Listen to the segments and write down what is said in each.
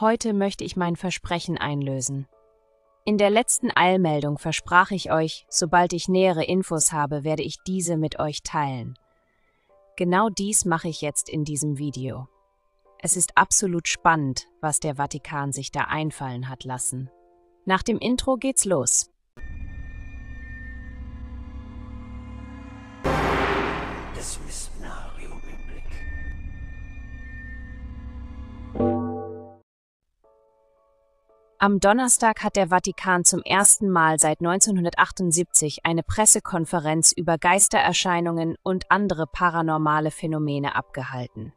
Heute möchte ich mein Versprechen einlösen. In der letzten Eilmeldung versprach ich euch, sobald ich nähere Infos habe, werde ich diese mit euch teilen. Genau dies mache ich jetzt in diesem Video. Es ist absolut spannend, was der Vatikan sich da einfallen hat lassen. Nach dem Intro geht's los. Das Am Donnerstag hat der Vatikan zum ersten Mal seit 1978 eine Pressekonferenz über Geistererscheinungen und andere paranormale Phänomene abgehalten.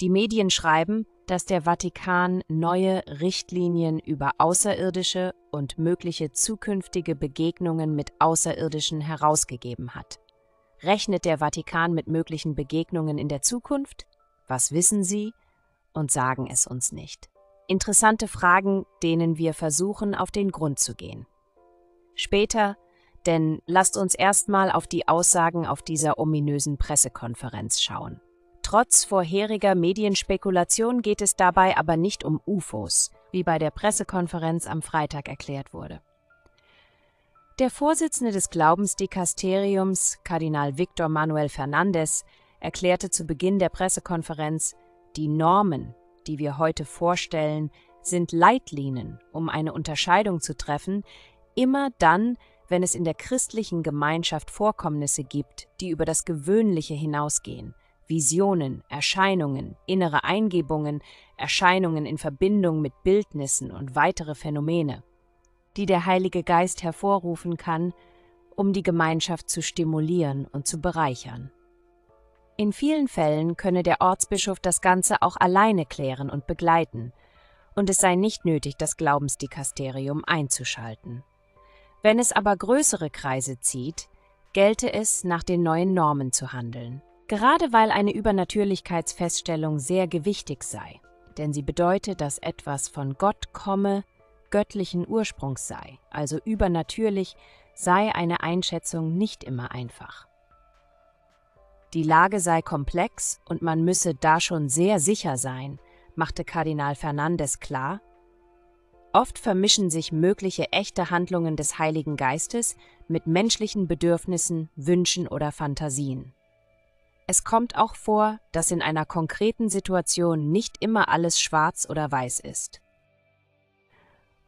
Die Medien schreiben, dass der Vatikan neue Richtlinien über außerirdische und mögliche zukünftige Begegnungen mit Außerirdischen herausgegeben hat. Rechnet der Vatikan mit möglichen Begegnungen in der Zukunft? Was wissen sie? Und sagen es uns nicht. Interessante Fragen, denen wir versuchen, auf den Grund zu gehen. Später, denn lasst uns erstmal auf die Aussagen auf dieser ominösen Pressekonferenz schauen. Trotz vorheriger Medienspekulation geht es dabei aber nicht um UFOs, wie bei der Pressekonferenz am Freitag erklärt wurde. Der Vorsitzende des Glaubensdikasteriums, Kardinal Victor Manuel Fernandez, erklärte zu Beginn der Pressekonferenz, die Normen, die wir heute vorstellen, sind Leitlinien, um eine Unterscheidung zu treffen, immer dann, wenn es in der christlichen Gemeinschaft Vorkommnisse gibt, die über das Gewöhnliche hinausgehen, Visionen, Erscheinungen, innere Eingebungen, Erscheinungen in Verbindung mit Bildnissen und weitere Phänomene, die der Heilige Geist hervorrufen kann, um die Gemeinschaft zu stimulieren und zu bereichern. In vielen Fällen könne der Ortsbischof das Ganze auch alleine klären und begleiten, und es sei nicht nötig, das Glaubensdikasterium einzuschalten. Wenn es aber größere Kreise zieht, gelte es, nach den neuen Normen zu handeln. Gerade weil eine Übernatürlichkeitsfeststellung sehr gewichtig sei, denn sie bedeutet, dass etwas von Gott komme, göttlichen Ursprungs sei, also übernatürlich, sei eine Einschätzung nicht immer einfach. Die Lage sei komplex und man müsse da schon sehr sicher sein, machte Kardinal Fernandes klar. Oft vermischen sich mögliche echte Handlungen des Heiligen Geistes mit menschlichen Bedürfnissen, Wünschen oder Fantasien. Es kommt auch vor, dass in einer konkreten Situation nicht immer alles schwarz oder weiß ist.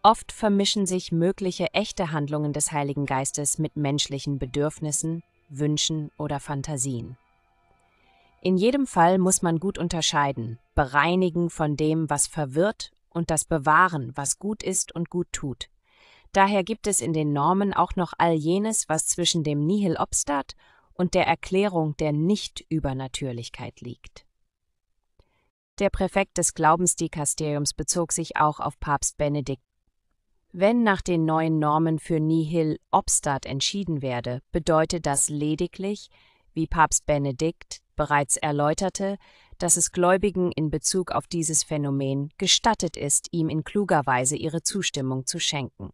Oft vermischen sich mögliche echte Handlungen des Heiligen Geistes mit menschlichen Bedürfnissen, Wünschen oder Fantasien. In jedem Fall muss man gut unterscheiden, bereinigen von dem, was verwirrt, und das bewahren, was gut ist und gut tut. Daher gibt es in den Normen auch noch all jenes, was zwischen dem Nihil obstat und der Erklärung der Nicht-Übernatürlichkeit liegt. Der Präfekt des Glaubensdikasteriums bezog sich auch auf Papst Benedikt. Wenn nach den neuen Normen für Nihil obstat entschieden werde, bedeutet das lediglich, wie Papst Benedikt bereits erläuterte, dass es Gläubigen in Bezug auf dieses Phänomen gestattet ist, ihm in kluger Weise ihre Zustimmung zu schenken.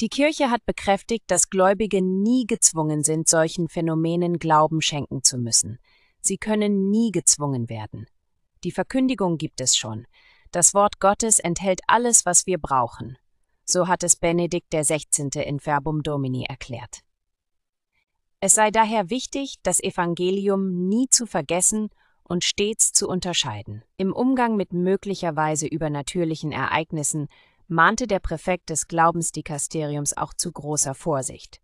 Die Kirche hat bekräftigt, dass Gläubige nie gezwungen sind, solchen Phänomenen Glauben schenken zu müssen. Sie können nie gezwungen werden. Die Verkündigung gibt es schon. Das Wort Gottes enthält alles, was wir brauchen. So hat es Benedikt XVI. in Verbum Domini erklärt. Es sei daher wichtig, das Evangelium nie zu vergessen und stets zu unterscheiden. Im Umgang mit möglicherweise übernatürlichen Ereignissen mahnte der Präfekt des Glaubensdikasteriums auch zu großer Vorsicht.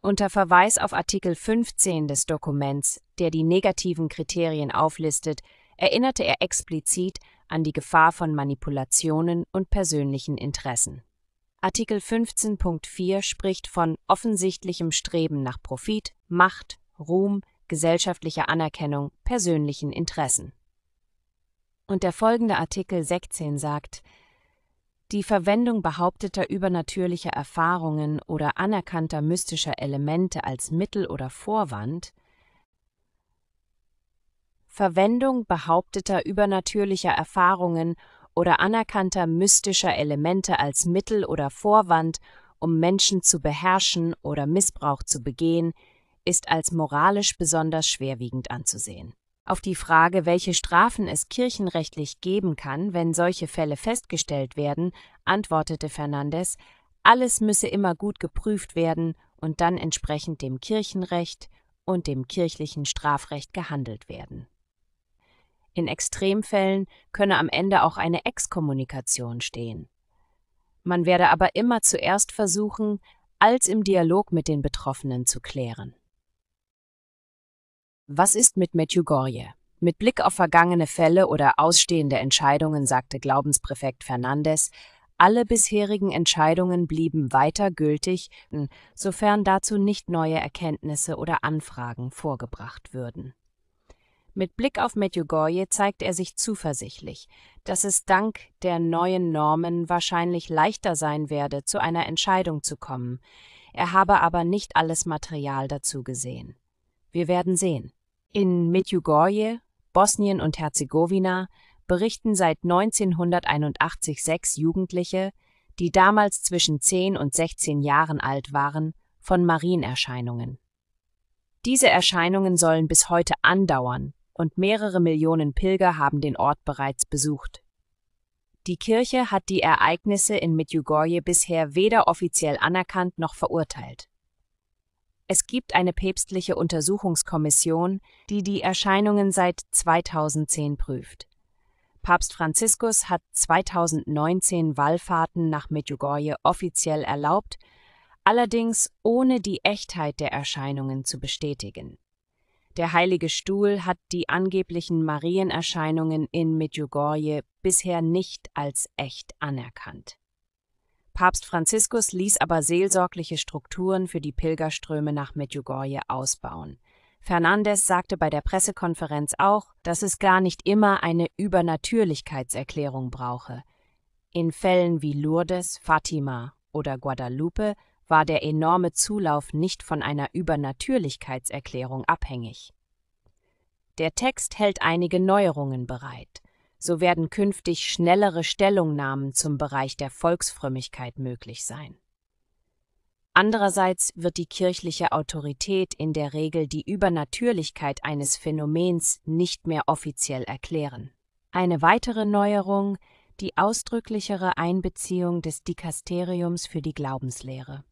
Unter Verweis auf Artikel 15 des Dokuments, der die negativen Kriterien auflistet, erinnerte er explizit an die Gefahr von Manipulationen und persönlichen Interessen Artikel 15.4 spricht von offensichtlichem Streben nach Profit, Macht, Ruhm, gesellschaftlicher Anerkennung, persönlichen Interessen. Und der folgende Artikel 16 sagt, die Verwendung behaupteter übernatürlicher Erfahrungen oder anerkannter mystischer Elemente als Mittel oder Vorwand Verwendung behaupteter übernatürlicher Erfahrungen oder anerkannter mystischer Elemente als Mittel oder Vorwand, um Menschen zu beherrschen oder Missbrauch zu begehen, ist als moralisch besonders schwerwiegend anzusehen. Auf die Frage, welche Strafen es kirchenrechtlich geben kann, wenn solche Fälle festgestellt werden, antwortete Fernandes, alles müsse immer gut geprüft werden und dann entsprechend dem Kirchenrecht und dem kirchlichen Strafrecht gehandelt werden. In Extremfällen könne am Ende auch eine Exkommunikation stehen. Man werde aber immer zuerst versuchen, als im Dialog mit den Betroffenen zu klären. Was ist mit Medjugorje? Mit Blick auf vergangene Fälle oder ausstehende Entscheidungen sagte Glaubenspräfekt Fernandes, alle bisherigen Entscheidungen blieben weiter gültig, sofern dazu nicht neue Erkenntnisse oder Anfragen vorgebracht würden. Mit Blick auf Medjugorje zeigt er sich zuversichtlich, dass es dank der neuen Normen wahrscheinlich leichter sein werde, zu einer Entscheidung zu kommen. Er habe aber nicht alles Material dazu gesehen. Wir werden sehen. In Medjugorje, Bosnien und Herzegowina berichten seit 1981 sechs Jugendliche, die damals zwischen 10 und 16 Jahren alt waren, von Marienerscheinungen. Diese Erscheinungen sollen bis heute andauern und mehrere Millionen Pilger haben den Ort bereits besucht. Die Kirche hat die Ereignisse in Medjugorje bisher weder offiziell anerkannt noch verurteilt. Es gibt eine päpstliche Untersuchungskommission, die die Erscheinungen seit 2010 prüft. Papst Franziskus hat 2019 Wallfahrten nach Medjugorje offiziell erlaubt, allerdings ohne die Echtheit der Erscheinungen zu bestätigen. Der Heilige Stuhl hat die angeblichen Marienerscheinungen in Medjugorje bisher nicht als echt anerkannt. Papst Franziskus ließ aber seelsorgliche Strukturen für die Pilgerströme nach Medjugorje ausbauen. Fernandes sagte bei der Pressekonferenz auch, dass es gar nicht immer eine Übernatürlichkeitserklärung brauche. In Fällen wie Lourdes, Fatima oder Guadalupe war der enorme Zulauf nicht von einer Übernatürlichkeitserklärung abhängig. Der Text hält einige Neuerungen bereit. So werden künftig schnellere Stellungnahmen zum Bereich der Volksfrömmigkeit möglich sein. Andererseits wird die kirchliche Autorität in der Regel die Übernatürlichkeit eines Phänomens nicht mehr offiziell erklären. Eine weitere Neuerung die ausdrücklichere Einbeziehung des Dikasteriums für die Glaubenslehre.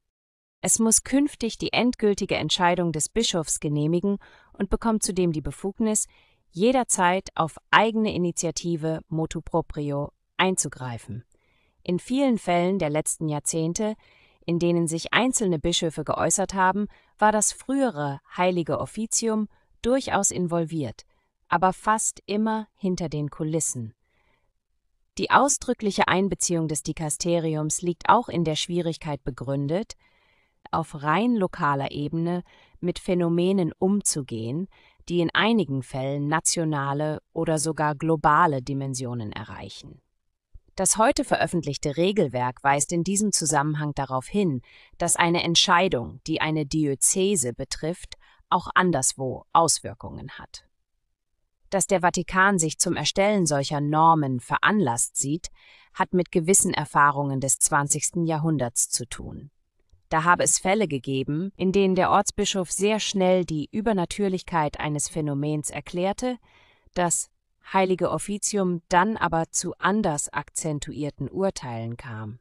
Es muss künftig die endgültige Entscheidung des Bischofs genehmigen und bekommt zudem die Befugnis, jederzeit auf eigene Initiative motu proprio einzugreifen. In vielen Fällen der letzten Jahrzehnte, in denen sich einzelne Bischöfe geäußert haben, war das frühere heilige Offizium durchaus involviert, aber fast immer hinter den Kulissen. Die ausdrückliche Einbeziehung des Dikasteriums liegt auch in der Schwierigkeit begründet, auf rein lokaler Ebene mit Phänomenen umzugehen, die in einigen Fällen nationale oder sogar globale Dimensionen erreichen. Das heute veröffentlichte Regelwerk weist in diesem Zusammenhang darauf hin, dass eine Entscheidung, die eine Diözese betrifft, auch anderswo Auswirkungen hat. Dass der Vatikan sich zum Erstellen solcher Normen veranlasst sieht, hat mit gewissen Erfahrungen des 20. Jahrhunderts zu tun. Da habe es Fälle gegeben, in denen der Ortsbischof sehr schnell die Übernatürlichkeit eines Phänomens erklärte, das heilige Offizium dann aber zu anders akzentuierten Urteilen kam,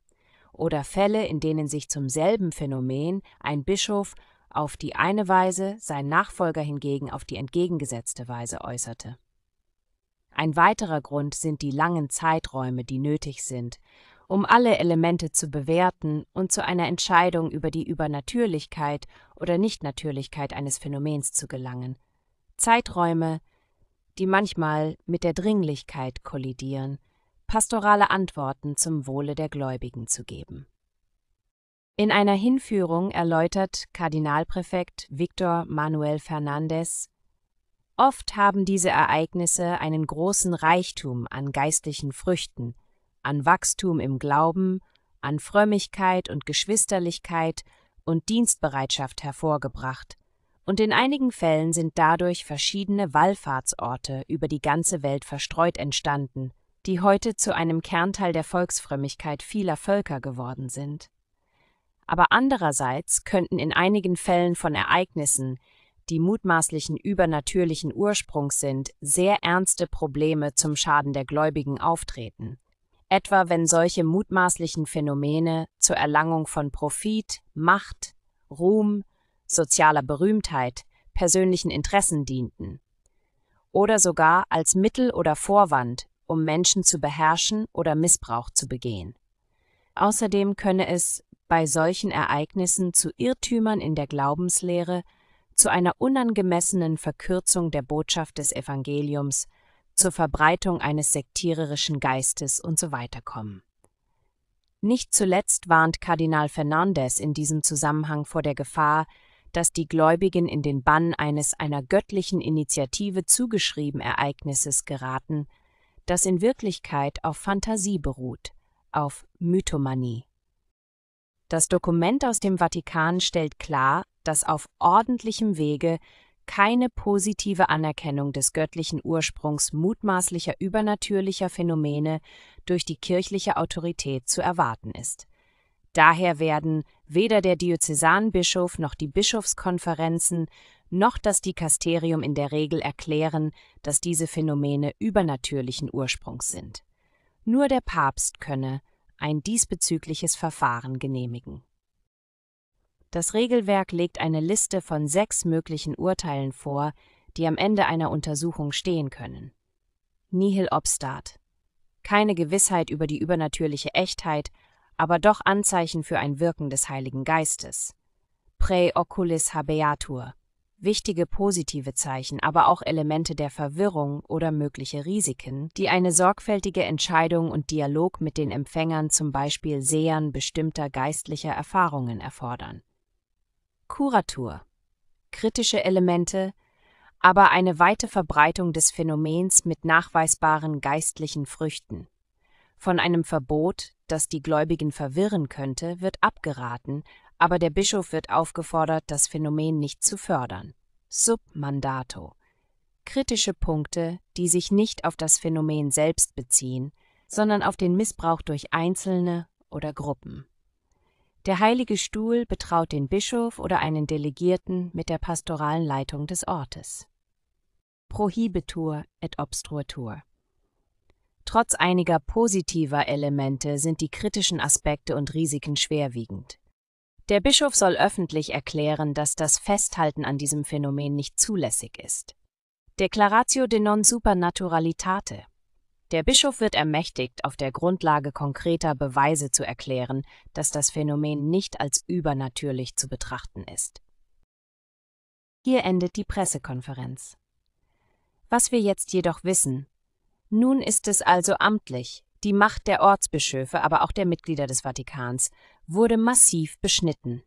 oder Fälle, in denen sich zum selben Phänomen ein Bischof auf die eine Weise, sein Nachfolger hingegen auf die entgegengesetzte Weise äußerte. Ein weiterer Grund sind die langen Zeiträume, die nötig sind, um alle Elemente zu bewerten und zu einer Entscheidung über die Übernatürlichkeit oder Nichtnatürlichkeit eines Phänomens zu gelangen. Zeiträume, die manchmal mit der Dringlichkeit kollidieren, pastorale Antworten zum Wohle der Gläubigen zu geben. In einer Hinführung erläutert Kardinalpräfekt Victor Manuel Fernandez, Oft haben diese Ereignisse einen großen Reichtum an geistlichen Früchten, an Wachstum im Glauben, an Frömmigkeit und Geschwisterlichkeit und Dienstbereitschaft hervorgebracht, und in einigen Fällen sind dadurch verschiedene Wallfahrtsorte über die ganze Welt verstreut entstanden, die heute zu einem Kernteil der Volksfrömmigkeit vieler Völker geworden sind. Aber andererseits könnten in einigen Fällen von Ereignissen, die mutmaßlichen übernatürlichen Ursprungs sind, sehr ernste Probleme zum Schaden der Gläubigen auftreten etwa wenn solche mutmaßlichen Phänomene zur Erlangung von Profit, Macht, Ruhm, sozialer Berühmtheit, persönlichen Interessen dienten, oder sogar als Mittel oder Vorwand, um Menschen zu beherrschen oder Missbrauch zu begehen. Außerdem könne es bei solchen Ereignissen zu Irrtümern in der Glaubenslehre, zu einer unangemessenen Verkürzung der Botschaft des Evangeliums zur Verbreitung eines sektiererischen Geistes und So weiter kommen. Nicht zuletzt warnt Kardinal Fernandes in diesem Zusammenhang vor der Gefahr, dass die Gläubigen in den Bann eines einer göttlichen Initiative zugeschriebenen Ereignisses geraten, das in Wirklichkeit auf Fantasie beruht, auf Mythomanie. Das Dokument aus dem Vatikan stellt klar, dass auf ordentlichem Wege keine positive Anerkennung des göttlichen Ursprungs mutmaßlicher übernatürlicher Phänomene durch die kirchliche Autorität zu erwarten ist. Daher werden weder der Diözesanbischof noch die Bischofskonferenzen noch das Dikasterium in der Regel erklären, dass diese Phänomene übernatürlichen Ursprungs sind. Nur der Papst könne ein diesbezügliches Verfahren genehmigen das Regelwerk legt eine Liste von sechs möglichen Urteilen vor, die am Ende einer Untersuchung stehen können. Nihil obstat. Keine Gewissheit über die übernatürliche Echtheit, aber doch Anzeichen für ein Wirken des Heiligen Geistes. Pre oculis habeatur. Wichtige positive Zeichen, aber auch Elemente der Verwirrung oder mögliche Risiken, die eine sorgfältige Entscheidung und Dialog mit den Empfängern, zum Beispiel Sehern bestimmter geistlicher Erfahrungen, erfordern. Kuratur. Kritische Elemente, aber eine weite Verbreitung des Phänomens mit nachweisbaren geistlichen Früchten. Von einem Verbot, das die Gläubigen verwirren könnte, wird abgeraten, aber der Bischof wird aufgefordert, das Phänomen nicht zu fördern. Submandato. Kritische Punkte, die sich nicht auf das Phänomen selbst beziehen, sondern auf den Missbrauch durch Einzelne oder Gruppen. Der Heilige Stuhl betraut den Bischof oder einen Delegierten mit der pastoralen Leitung des Ortes. Prohibitur et obstruatur. Trotz einiger positiver Elemente sind die kritischen Aspekte und Risiken schwerwiegend. Der Bischof soll öffentlich erklären, dass das Festhalten an diesem Phänomen nicht zulässig ist. Declaratio de non supernaturalitate. Der Bischof wird ermächtigt, auf der Grundlage konkreter Beweise zu erklären, dass das Phänomen nicht als übernatürlich zu betrachten ist. Hier endet die Pressekonferenz. Was wir jetzt jedoch wissen, nun ist es also amtlich, die Macht der Ortsbischöfe, aber auch der Mitglieder des Vatikans, wurde massiv beschnitten.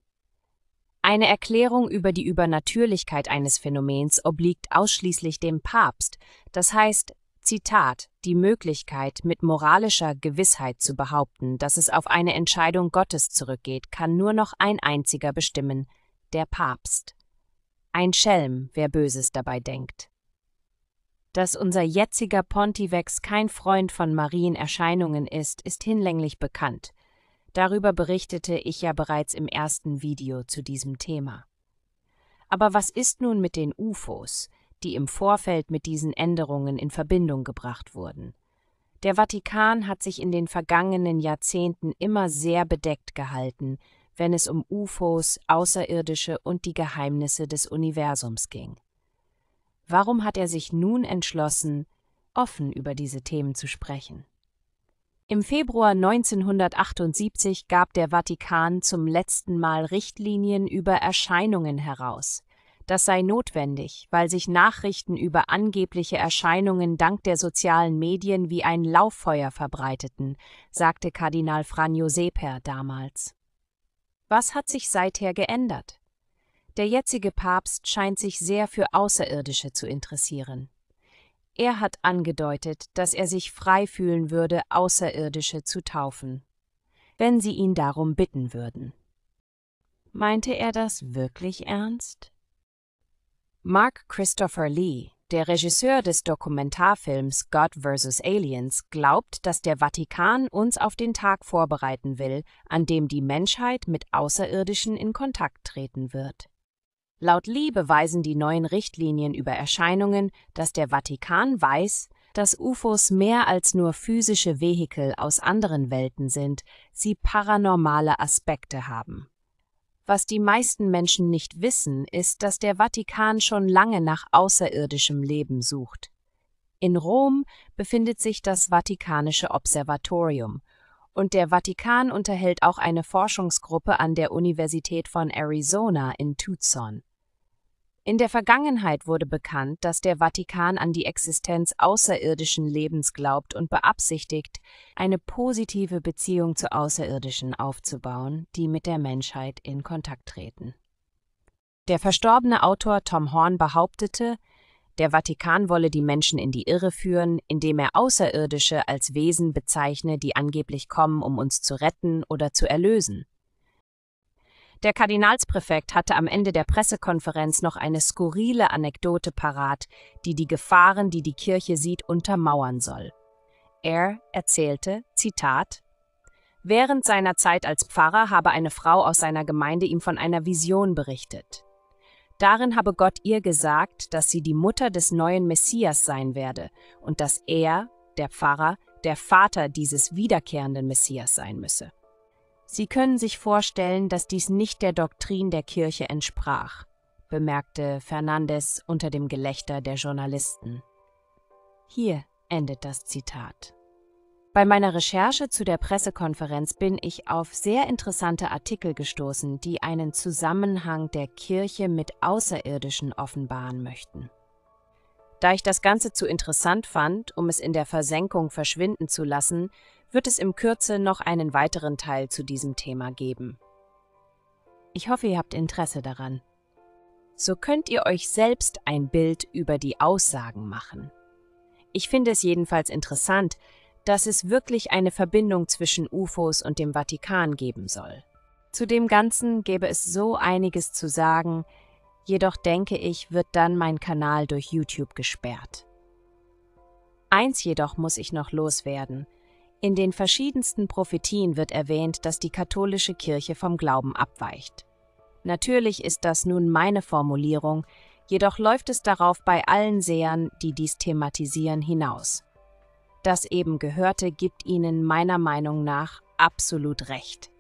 Eine Erklärung über die Übernatürlichkeit eines Phänomens obliegt ausschließlich dem Papst, das heißt, Zitat, die Möglichkeit, mit moralischer Gewissheit zu behaupten, dass es auf eine Entscheidung Gottes zurückgeht, kann nur noch ein einziger bestimmen, der Papst. Ein Schelm, wer Böses dabei denkt. Dass unser jetziger Pontifex kein Freund von Marienerscheinungen ist, ist hinlänglich bekannt. Darüber berichtete ich ja bereits im ersten Video zu diesem Thema. Aber was ist nun mit den UFOs? die im Vorfeld mit diesen Änderungen in Verbindung gebracht wurden. Der Vatikan hat sich in den vergangenen Jahrzehnten immer sehr bedeckt gehalten, wenn es um UFOs, Außerirdische und die Geheimnisse des Universums ging. Warum hat er sich nun entschlossen, offen über diese Themen zu sprechen? Im Februar 1978 gab der Vatikan zum letzten Mal Richtlinien über Erscheinungen heraus, das sei notwendig, weil sich Nachrichten über angebliche Erscheinungen dank der sozialen Medien wie ein Lauffeuer verbreiteten, sagte Kardinal Franjo Seper damals. Was hat sich seither geändert? Der jetzige Papst scheint sich sehr für Außerirdische zu interessieren. Er hat angedeutet, dass er sich frei fühlen würde, Außerirdische zu taufen, wenn sie ihn darum bitten würden. Meinte er das wirklich ernst? Mark Christopher Lee, der Regisseur des Dokumentarfilms God vs. Aliens, glaubt, dass der Vatikan uns auf den Tag vorbereiten will, an dem die Menschheit mit Außerirdischen in Kontakt treten wird. Laut Lee beweisen die neuen Richtlinien über Erscheinungen, dass der Vatikan weiß, dass UFOs mehr als nur physische Vehikel aus anderen Welten sind, sie paranormale Aspekte haben. Was die meisten Menschen nicht wissen, ist, dass der Vatikan schon lange nach außerirdischem Leben sucht. In Rom befindet sich das Vatikanische Observatorium und der Vatikan unterhält auch eine Forschungsgruppe an der Universität von Arizona in Tucson. In der Vergangenheit wurde bekannt, dass der Vatikan an die Existenz außerirdischen Lebens glaubt und beabsichtigt, eine positive Beziehung zu Außerirdischen aufzubauen, die mit der Menschheit in Kontakt treten. Der verstorbene Autor Tom Horn behauptete, der Vatikan wolle die Menschen in die Irre führen, indem er Außerirdische als Wesen bezeichne, die angeblich kommen, um uns zu retten oder zu erlösen. Der Kardinalspräfekt hatte am Ende der Pressekonferenz noch eine skurrile Anekdote parat, die die Gefahren, die die Kirche sieht, untermauern soll. Er erzählte, Zitat, Während seiner Zeit als Pfarrer habe eine Frau aus seiner Gemeinde ihm von einer Vision berichtet. Darin habe Gott ihr gesagt, dass sie die Mutter des neuen Messias sein werde und dass er, der Pfarrer, der Vater dieses wiederkehrenden Messias sein müsse. Sie können sich vorstellen, dass dies nicht der Doktrin der Kirche entsprach, bemerkte Fernandes unter dem Gelächter der Journalisten. Hier endet das Zitat. Bei meiner Recherche zu der Pressekonferenz bin ich auf sehr interessante Artikel gestoßen, die einen Zusammenhang der Kirche mit Außerirdischen offenbaren möchten. Da ich das Ganze zu interessant fand, um es in der Versenkung verschwinden zu lassen, wird es im Kürze noch einen weiteren Teil zu diesem Thema geben. Ich hoffe, ihr habt Interesse daran. So könnt ihr euch selbst ein Bild über die Aussagen machen. Ich finde es jedenfalls interessant, dass es wirklich eine Verbindung zwischen UFOs und dem Vatikan geben soll. Zu dem Ganzen gäbe es so einiges zu sagen, jedoch denke ich, wird dann mein Kanal durch YouTube gesperrt. Eins jedoch muss ich noch loswerden – in den verschiedensten Prophetien wird erwähnt, dass die katholische Kirche vom Glauben abweicht. Natürlich ist das nun meine Formulierung, jedoch läuft es darauf bei allen Sehern, die dies thematisieren, hinaus. Das eben Gehörte gibt ihnen meiner Meinung nach absolut recht.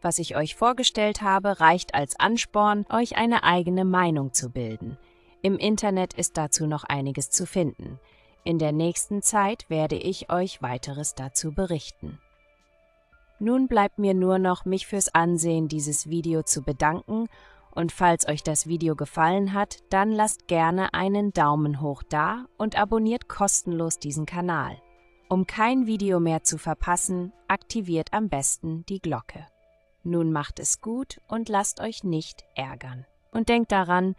Was ich euch vorgestellt habe, reicht als Ansporn, euch eine eigene Meinung zu bilden. Im Internet ist dazu noch einiges zu finden. In der nächsten Zeit werde ich euch weiteres dazu berichten. Nun bleibt mir nur noch, mich fürs Ansehen dieses Video zu bedanken und falls euch das Video gefallen hat, dann lasst gerne einen Daumen hoch da und abonniert kostenlos diesen Kanal. Um kein Video mehr zu verpassen, aktiviert am besten die Glocke. Nun macht es gut und lasst euch nicht ärgern. Und denkt daran,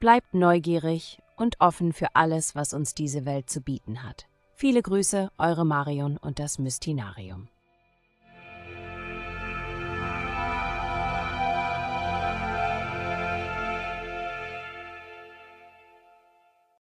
bleibt neugierig und offen für alles, was uns diese Welt zu bieten hat. Viele Grüße, eure Marion und das Mystinarium.